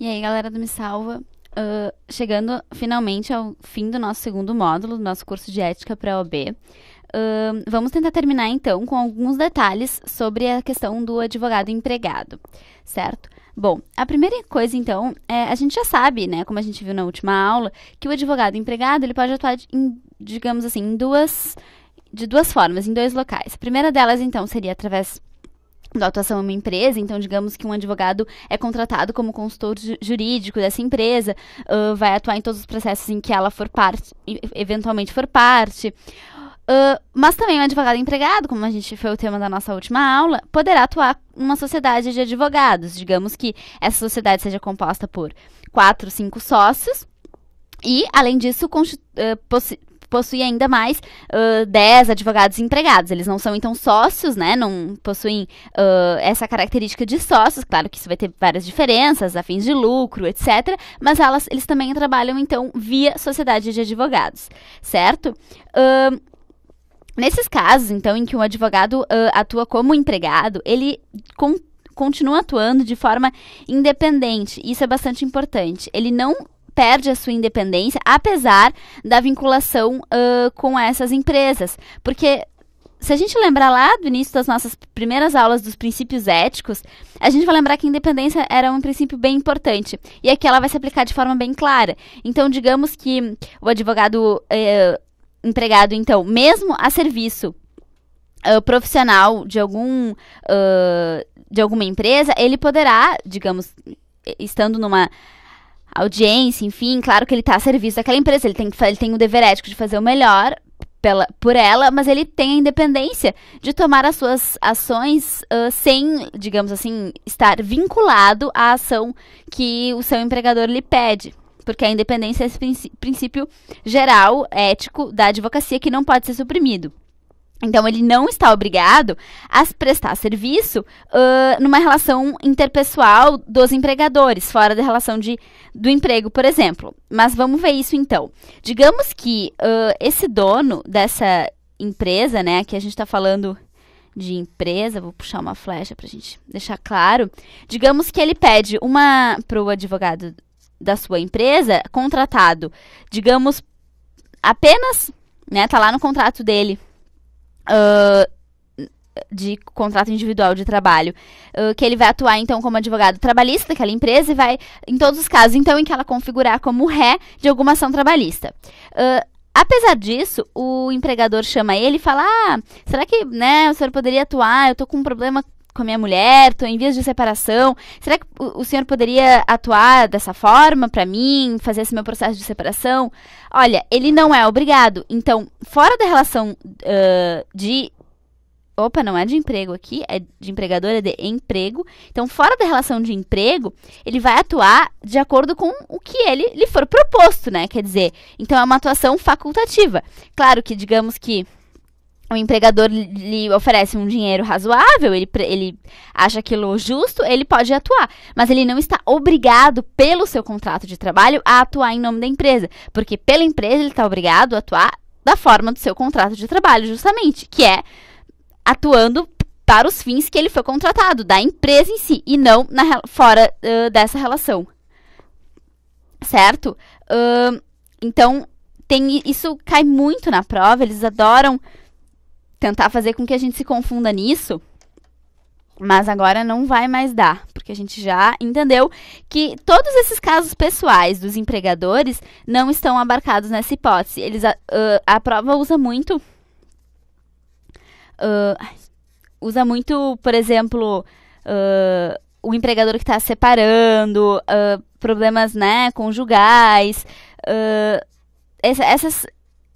E aí, galera do Me Salva, uh, chegando finalmente ao fim do nosso segundo módulo, do nosso curso de ética para OB. Uh, ah, vamos tentar terminar então com alguns detalhes sobre a questão do advogado empregado, certo? Bom, a primeira coisa então é a gente já sabe, né, como a gente viu na última aula, que o advogado empregado ele pode atuar, em, digamos assim, em duas de duas formas, em dois locais. A primeira delas então seria através da atuação é uma empresa, então digamos que um advogado é contratado como consultor jurídico dessa empresa, uh, vai atuar em todos os processos em que ela for parte, eventualmente for parte. Uh, mas também um advogado empregado, como a gente foi o tema da nossa última aula, poderá atuar uma sociedade de advogados. Digamos que essa sociedade seja composta por quatro, cinco sócios e, além disso, uh, possui ainda mais uh, 10 advogados empregados. Eles não são, então, sócios, né? Não possuem uh, essa característica de sócios. Claro que isso vai ter várias diferenças, a fins de lucro, etc. Mas elas, eles também trabalham, então, via sociedade de advogados, certo? Uh, nesses casos, então, em que um advogado uh, atua como empregado, ele continua atuando de forma independente. Isso é bastante importante. Ele não perde a sua independência, apesar da vinculação uh, com essas empresas. Porque se a gente lembrar lá do início das nossas primeiras aulas dos princípios éticos, a gente vai lembrar que a independência era um princípio bem importante. E aqui ela vai se aplicar de forma bem clara. Então, digamos que o advogado empregado, então, mesmo a serviço uh, profissional de algum uh, de alguma empresa, ele poderá, digamos, estando numa audiência, enfim, claro que ele está a serviço daquela empresa, ele tem, ele tem o dever ético de fazer o melhor pela, por ela, mas ele tem a independência de tomar as suas ações uh, sem, digamos assim, estar vinculado à ação que o seu empregador lhe pede. Porque a independência é esse princípio geral, ético, da advocacia que não pode ser suprimido. Então, ele não está obrigado a prestar serviço uh, numa relação interpessoal dos empregadores, fora da relação de, do emprego, por exemplo. Mas vamos ver isso então. Digamos que uh, esse dono dessa empresa, né, que a gente está falando de empresa, vou puxar uma flecha para a gente deixar claro. Digamos que ele pede uma para o advogado da sua empresa contratado, digamos, apenas, né, tá lá no contrato dele Uh, de contrato individual de trabalho, uh, que ele vai atuar então como advogado trabalhista daquela empresa e vai, em todos os casos, então, em que ela configurar como ré de alguma ação trabalhista. Uh, apesar disso, o empregador chama ele e fala: ah, será que né, o senhor poderia atuar? Eu estou com um problema com a minha mulher, estou em vias de separação. Será que o, o senhor poderia atuar dessa forma para mim, fazer esse meu processo de separação? Olha, ele não é obrigado. Então, fora da relação uh, de opa, não é de emprego aqui, é de empregador, é de emprego. Então, fora da relação de emprego, ele vai atuar de acordo com o que ele lhe for proposto, né? Quer dizer, então é uma atuação facultativa. Claro que, digamos que o empregador lhe oferece um dinheiro razoável, ele, ele acha aquilo justo, ele pode atuar. Mas ele não está obrigado, pelo seu contrato de trabalho, a atuar em nome da empresa. Porque pela empresa ele está obrigado a atuar da forma do seu contrato de trabalho, justamente, que é atuando para os fins que ele foi contratado, da empresa em si, e não na, fora uh, dessa relação. Certo? Uh, então, tem isso cai muito na prova, eles adoram tentar fazer com que a gente se confunda nisso, mas agora não vai mais dar, porque a gente já entendeu que todos esses casos pessoais dos empregadores não estão abarcados nessa hipótese. Eles a, uh, ah, a prova usa muito uh, usa muito, por exemplo, uh, o empregador que está separando, problemas, né, conjugais, essas,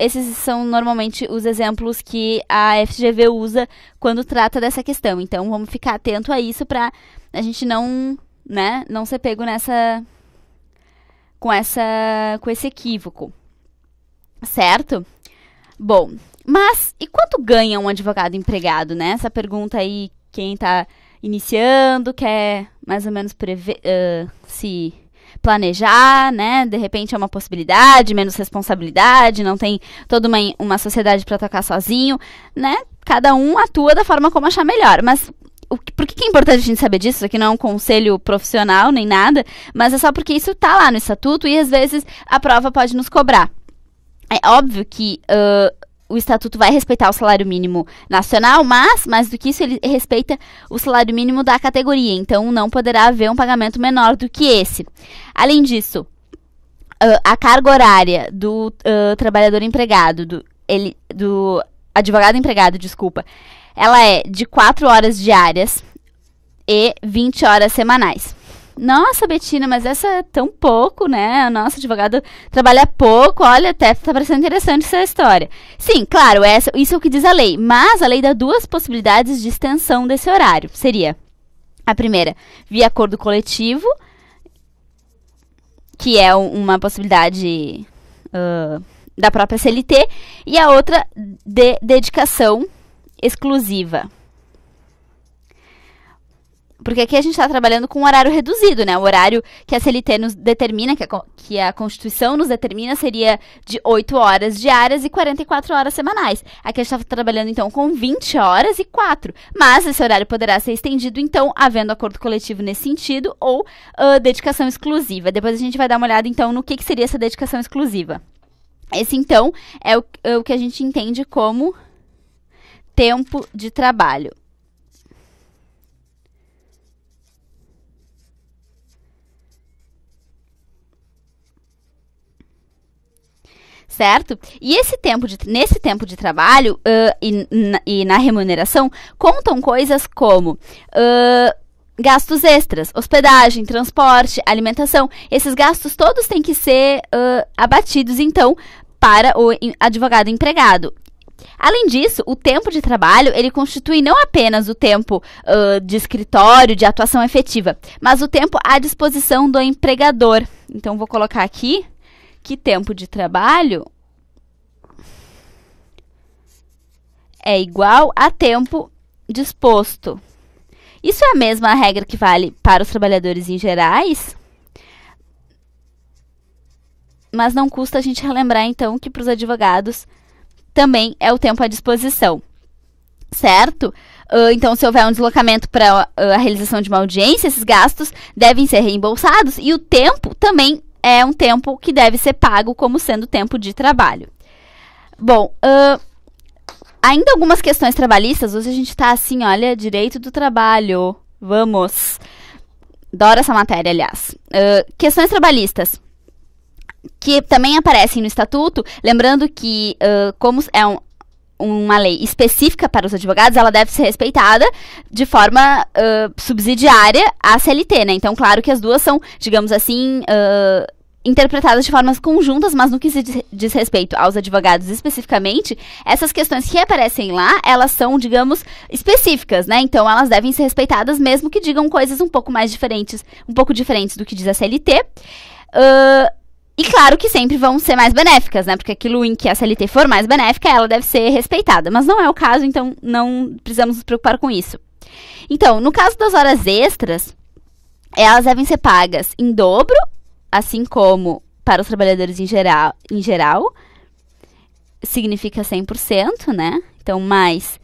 esses são normalmente os exemplos que a FGV usa quando trata dessa questão. Então vamos ficar atento a isso para a gente não, né, não ser pego nessa com essa com esse equívoco. Certo? Bom, mas e quanto ganha um advogado empregado, né? Essa pergunta aí quem está iniciando quer mais ou menos prever, uh, se planejar, né? De repente é uma possibilidade, menos responsabilidade, não tem toda uma, uma sociedade para tocar sozinho, né? Cada um atua da forma como achar melhor. Mas o, por que, que é importante a gente saber disso? Isso aqui não é um conselho profissional nem nada, mas é só porque isso tá lá no estatuto e às vezes a prova pode nos cobrar. É óbvio que uh, o estatuto vai respeitar o salário mínimo nacional, mas, mais do que isso, ele respeita o salário mínimo da categoria. Então, não poderá haver um pagamento menor do que esse. Além disso, a carga horária do uh, trabalhador empregado, do, ele, do advogado empregado, desculpa, ela é de 4 horas diárias e 20 horas semanais. Nossa, Betina, mas essa é tão pouco, né? A nossa advogada trabalha pouco. Olha, até tá parecendo interessante essa história. Sim, claro, essa, isso é o que diz a lei. Mas a lei dá duas possibilidades de extensão desse horário. Seria a primeira, via acordo coletivo, que é uma possibilidade uh, da própria CLT, e a outra, de dedicação exclusiva. Porque aqui a gente está trabalhando com um horário reduzido, né? O horário que a CLT nos determina, que a, que a Constituição nos determina, seria de 8 horas diárias e 44 horas semanais. Aqui a gente está trabalhando, então, com 20 horas e 4. Mas esse horário poderá ser estendido, então, havendo acordo coletivo nesse sentido ou uh, dedicação exclusiva. Depois a gente vai dar uma olhada, então, no que, que seria essa dedicação exclusiva. Esse, então, é o, é o que a gente entende como tempo de trabalho. certo? E esse tempo de, nesse tempo de trabalho uh, e, na, e, na, remuneração contam coisas como uh, gastos extras, hospedagem, transporte, alimentação. Esses gastos todos têm que ser uh, abatidos, então, para o advogado empregado. Além disso, o tempo de trabalho ele constitui não apenas o tempo uh, de escritório, de atuação efetiva, mas o tempo à disposição do empregador. Então, vou colocar aqui que tempo de trabalho é igual a tempo disposto. Isso é a mesma regra que vale para os trabalhadores em gerais? Mas não custa a gente relembrar então que para os advogados também é o tempo à disposição, certo? Ah, então, se houver um deslocamento para ah, a realização de uma audiência, esses gastos devem ser reembolsados e o tempo também é um tempo que deve ser pago como sendo tempo de trabalho. Bom, uh, ainda algumas questões trabalhistas. Hoje a gente está assim, olha, direito do trabalho. Vamos. Adoro essa matéria, aliás. Uh, questões trabalhistas que também aparecem no estatuto, lembrando que uh, como é um, uma lei específica para os advogados, ela deve ser respeitada de forma uh, subsidiária à CLT, né? Então, claro que as duas são, digamos assim, uh, interpretadas de formas conjuntas, mas no que se diz, respeito aos advogados especificamente, essas questões que aparecem lá, elas são, digamos, específicas, né? Então elas devem ser respeitadas, mesmo que digam coisas um pouco mais diferentes, um pouco diferentes do que diz a CLT. Uh, e claro que sempre vão ser mais benéficas, né? Porque aquilo em que a CLT for mais benéfica, ela deve ser respeitada. Mas não é o caso, então não precisamos nos preocupar com isso. Então, no caso das horas extras, elas devem ser pagas em dobro, assim como para os trabalhadores em geral, em geral significa 100%, né? Então, mais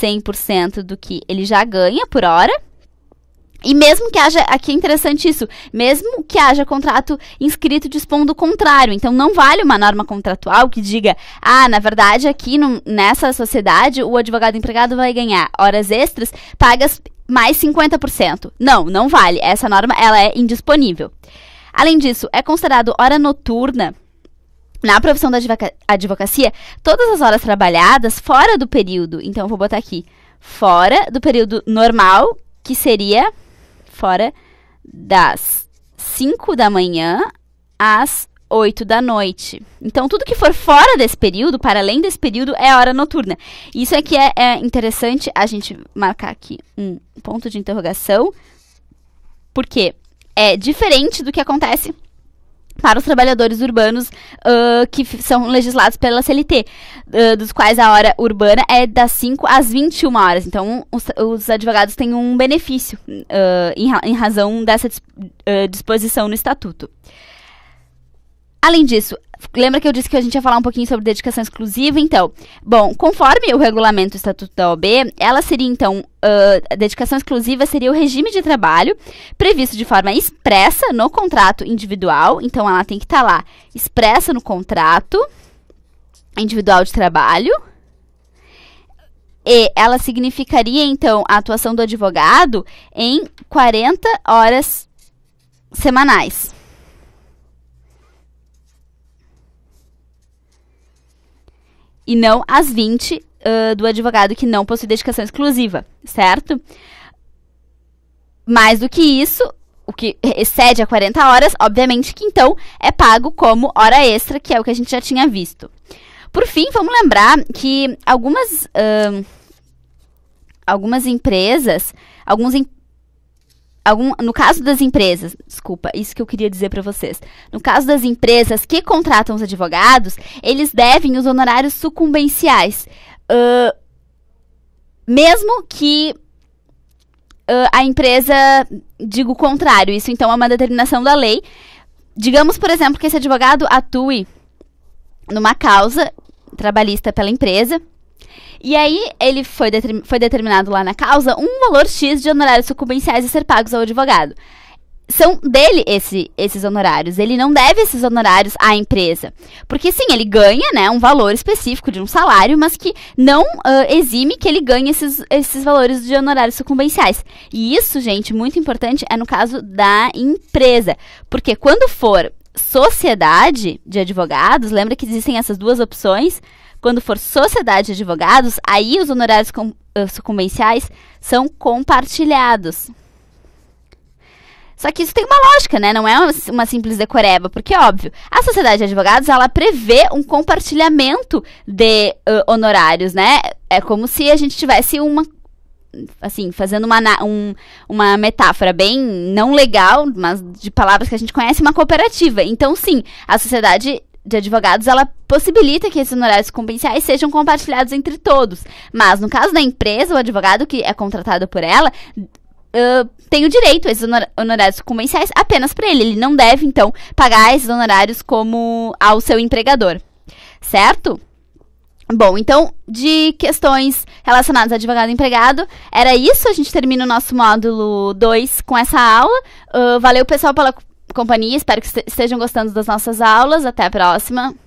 100% do que ele já ganha por hora. E mesmo que haja, aqui é interessante isso, mesmo que haja contrato inscrito dispondo o contrário, então não vale uma norma contratual que diga, ah, na verdade aqui no, nessa sociedade o advogado empregado vai ganhar horas extras pagas mais 50%. Não, não vale, essa norma ela é indisponível. Além disso, é considerado hora noturna na profissão da advocacia todas as horas trabalhadas fora do período, então eu vou botar aqui, fora do período normal, que seria fora das 5 da manhã às 8 da noite. Então, tudo que for fora desse período, para além desse período, é hora noturna. Isso é que é, é interessante a gente marcar aqui um ponto de interrogação, porque é diferente do que acontece para os trabalhadores urbanos uh, que são legislados pela CLT, uh, ah, dos quais a hora urbana é das 5 às 21 horas. Então, os, os advogados têm um benefício uh, em, ra em, razão dessa dis disposição no estatuto. Além disso, lembra que eu disse que a gente ia falar um pouquinho sobre dedicação exclusiva? Então, bom, conforme o regulamento do Estatuto da OB, ela seria então. Uh, a dedicação exclusiva seria o regime de trabalho previsto de forma expressa no contrato individual. Então, ela tem que estar tá lá expressa no contrato individual de trabalho. E ela significaria, então, a atuação do advogado em 40 horas semanais. e não as 20 uh, do advogado que não possui dedicação exclusiva, certo? Mais do que isso, o que excede a 40 horas, obviamente que então é pago como hora extra, que é o que a gente já tinha visto. Por fim, vamos lembrar que algumas, uh, algumas empresas, alguns Algum, no caso das empresas, desculpa, isso que eu queria dizer para vocês. No caso das empresas que contratam os advogados, eles devem os honorários sucumbenciais. Uh, mesmo que uh, a empresa diga o contrário, isso então é uma determinação da lei. Digamos, por exemplo, que esse advogado atue numa causa trabalhista pela empresa e aí, ele foi, foi determinado lá na causa um valor X de honorários sucumbenciais a ser pagos ao advogado. São dele esse, esses honorários. Ele não deve esses honorários à empresa. Porque sim, ele ganha né, um valor específico de um salário, mas que não uh, exime que ele ganhe esses, esses valores de honorários sucumbenciais. E isso, gente, muito importante, é no caso da empresa. Porque quando for sociedade de advogados, lembra que existem essas duas opções? Quando for sociedade de advogados, aí os honorários eh, sucumbenciais são compartilhados. Só que isso tem uma lógica, né? Não é uma, uma simples decoreba, porque óbvio, a sociedade de advogados ela prevê um compartilhamento de uh, honorários, né? É como se a gente tivesse uma assim, fazendo uma, um, uma metáfora bem não legal, mas de palavras que a gente conhece, uma cooperativa. Então, sim, a sociedade de advogados, ela possibilita que esses honorários compensiais sejam compartilhados entre todos. Mas no caso da empresa, o advogado que é contratado por ela Uh, tem o direito a esses honorários comerciais apenas para ele. Ele não deve, então, pagar esses honorários como ao seu empregador. Certo? Bom, então, de questões relacionadas a advogado e empregado, era isso. A gente termina o nosso módulo 2 com essa aula. Uh, valeu, pessoal, pela companhia. Espero que estejam gostando das nossas aulas. Até a próxima.